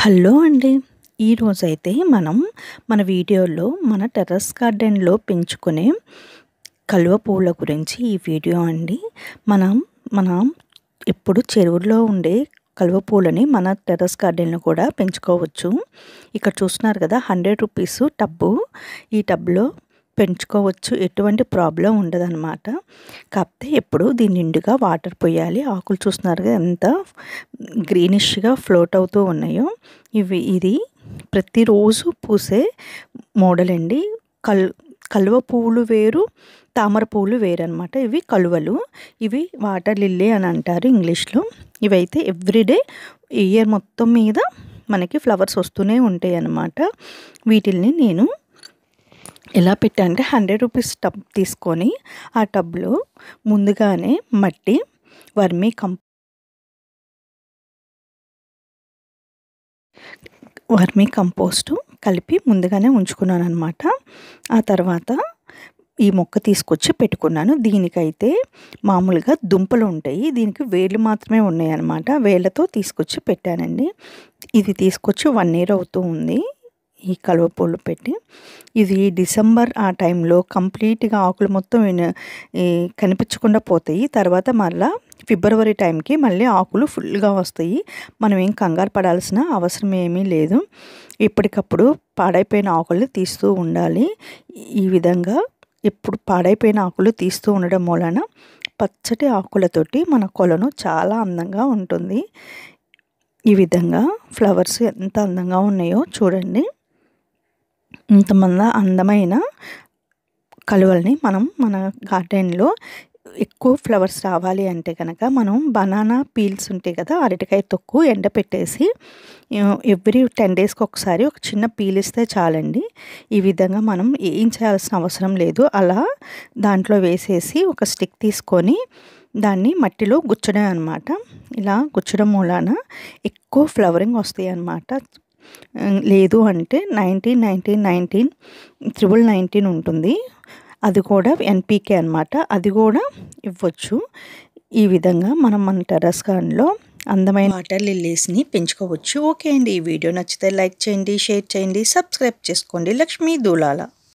hello అండి ఈరోజైతే మనం మన వీడియోలో మన టెర్రస్ గార్డెన్లో పెంచుకునే కలువ పూల గురించి ఈ వీడియో అండి మనం మనం ఎప్పుడు చెరువుల్లో ఉండే కలువ పూలని మన టెర్రస్ గార్డెన్లో కూడా పెంచుకోవచ్చు ఇక్కడ చూస్తున్నారు కదా హండ్రెడ్ రూపీస్ టబ్బు ఈ టబ్లో పెంచుకోవచ్చు ఎటువంటి ప్రాబ్లం ఉండదన్నమాట కాకపోతే ఎప్పుడు దీని నిండుగా వాటర్ పోయాలి ఆకులు చూస్తున్నారు కదా ఎంత గ్రీనిష్గా ఫ్లోట్ అవుతూ ఉన్నాయో ఇవి ఇది ప్రతిరోజు పూసే మోడల్ అండి కల్ కలువ పువ్వులు వేరు తామర పువ్వులు వేరనమాట ఇవి కలువలు ఇవి వాటర్ లిల్లీ అని అంటారు ఇంగ్లీష్లో ఇవైతే ఎవ్రీడే ఇయర్ మొత్తం మీద మనకి ఫ్లవర్స్ వస్తూనే ఉంటాయి అన్నమాట వీటిల్ని నేను ఎలా పెట్టా అంటే హండ్రెడ్ రూపీస్ టబ్ తీసుకొని ఆ టబ్లో ముందుగానే మట్టి వర్మీ కం వర్మీ కంపోస్టు కలిపి ముందుగానే ఉంచుకున్నాను అనమాట ఆ తర్వాత ఈ మొక్క తీసుకొచ్చి పెట్టుకున్నాను దీనికైతే మామూలుగా దుంపలు ఉంటాయి దీనికి వేళ్ళు మాత్రమే ఉన్నాయి అనమాట వేళ్ళతో తీసుకొచ్చి పెట్టానండి ఇది తీసుకొచ్చి వన్ ఇయర్ అవుతూ ఉంది ఈ కలువపూలు పెట్టి ఇది డిసెంబర్ ఆ టైంలో కంప్లీట్గా ఆకులు మొత్తం కనిపించకుండా పోతాయి తర్వాత మళ్ళీ ఫిబ్రవరి టైంకి మళ్ళీ ఆకులు ఫుల్గా వస్తాయి మనం ఏం కంగారు పడాల్సిన అవసరం ఏమీ లేదు ఎప్పటికప్పుడు పాడైపోయిన ఆకులు తీస్తూ ఉండాలి ఈ విధంగా ఇప్పుడు పాడైపోయిన ఆకులు తీస్తూ ఉండడం వలన పచ్చటి ఆకులతోటి మన కొలను చాలా అందంగా ఉంటుంది ఈ విధంగా ఫ్లవర్స్ ఎంత అందంగా ఉన్నాయో చూడండి ఇంతమంది అందమైన కలువల్ని మనం మన గార్డెన్లో ఎక్కువ ఫ్లవర్స్ రావాలి అంటే కనుక మనం బనానా పీల్స్ ఉంటాయి కదా అరటికాయ తొక్కు ఎండపెట్టేసి ఎవ్రీ టెన్ డేస్కి ఒకసారి ఒక చిన్న పీల్ ఇస్తే చాలండి ఈ విధంగా మనం ఏం చేయాల్సిన అవసరం లేదు అలా దాంట్లో వేసేసి ఒక స్టిక్ తీసుకొని దాన్ని మట్టిలో గుచ్చడం అనమాట ఇలా గుచ్చడం మూలాన ఎక్కువ ఫ్లవరింగ్ వస్తాయి అన్నమాట లేదు అంటే nineteen nineteen nineteen triple nineteen ఉంటుంది అది కూడా ఎన్పీకే అనమాట అది కూడా ఇవ్వచ్చు ఈ విధంగా మనం మన టెరస్ గార్డెన్లో అందమైన వాటర్ లిల్లీస్ని పెంచుకోవచ్చు ఓకే అండి ఈ వీడియో నచ్చితే లైక్ చేయండి షేర్ చేయండి సబ్స్క్రైబ్ చేసుకోండి లక్ష్మీ దూలాల